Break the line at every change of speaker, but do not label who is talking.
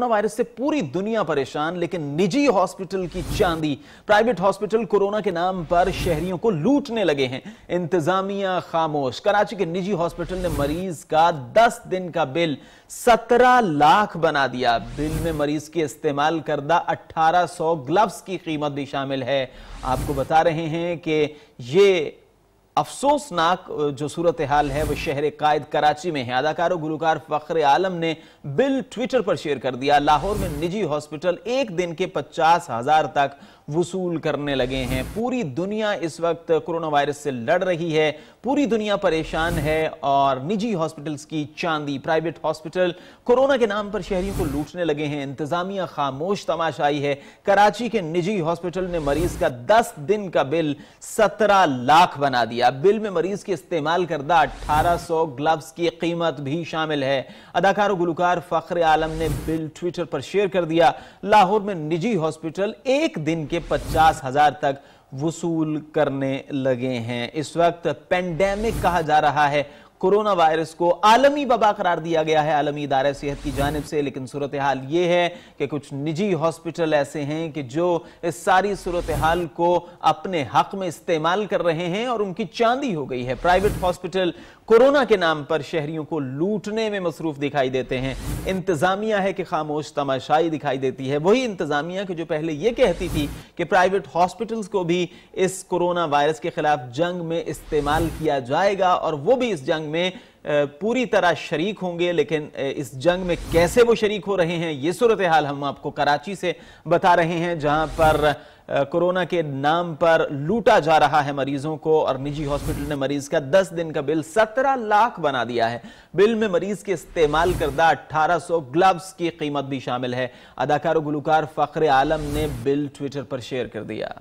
corona virus से पूरी दुनिया परेशान लेकिन निजी हॉस्पिटल की चांदी प्राइवेट हॉस्पिटल कोरोना के नाम पर शहरियों को लूटने लगे हैं इंतजामिया खामोश कराची के निजी हॉस्पिटल ने मरीज का 10 दिन का बिल 17 लाख बना दिया बिल में मरीज के इस्तेमाल करदा 1800 ग्लव्स की कीमत भी शामिल है आपको बता रहे हैं कि ये अफसोसनाक जो सूरत हाल है वह शहर कायद कराची में है अदाकार और गुलकार फ़ख्र आलम ने बिल ट्विटर पर शेयर कर दिया लाहौर में निजी हॉस्पिटल एक दिन के पचास हजार तक वसूल करने लगे हैं पूरी दुनिया इस वक्त कोरोना वायरस से लड़ रही है पूरी दुनिया परेशान है और निजी हॉस्पिटल्स की चांदी प्राइवेट हॉस्पिटल कोरोना के नाम पर शहरियों को लूटने लगे हैं इंतजामिया खामोश तमाशाई है कराची के निजी हॉस्पिटल ने मरीज का दस दिन का बिल सत्रह लाख बना दिया बिल में मरीज के इस्तेमाल करदा अठारह सौ ग्लव्स की कीमत भी शामिल है अदाकार गुलकार फख्र आलम ने बिल ट्विटर पर शेयर कर दिया लाहौर में निजी हॉस्पिटल एक दिन के पचास हजार तक वसूल करने लगे हैं इस वक्त पेंडेमिक कहा जा रहा है कोरोना वायरस को आलमी वबा करार दिया गया है आलमी इदार सेहत की जानब से लेकिन सूरत हाल ये है कि कुछ निजी हॉस्पिटल ऐसे हैं कि जो इस सारी सूरत हाल को अपने हक में इस्तेमाल कर रहे हैं और उनकी चांदी हो गई है प्राइवेट हॉस्पिटल कोरोना के नाम पर शहरियों को लूटने में मसरूफ दिखाई देते हैं इंतजामिया है कि खामोश तमाशाई दिखाई देती है वही इंतजामिया की जो पहले ये कहती थी कि प्राइवेट हॉस्पिटल्स को भी इस कोरोना वायरस के खिलाफ जंग में इस्तेमाल किया जाएगा और वो भी इस जंग में पूरी तरह शरीक होंगे लेकिन इस जंग में कैसे वो शरीक हो रहे हैं ये सूरत हाल हम आपको कराची से बता रहे हैं जहां पर कोरोना के नाम पर लूटा जा रहा है मरीजों को और निजी हॉस्पिटल ने मरीज का 10 दिन का बिल 17 लाख बना दिया है बिल में मरीज के इस्तेमाल करदा 1800 ग्लव्स की कीमत भी शामिल है अदाकार गुलकार फ़ख्र आलम ने बिल ट्विटर पर शेयर कर दिया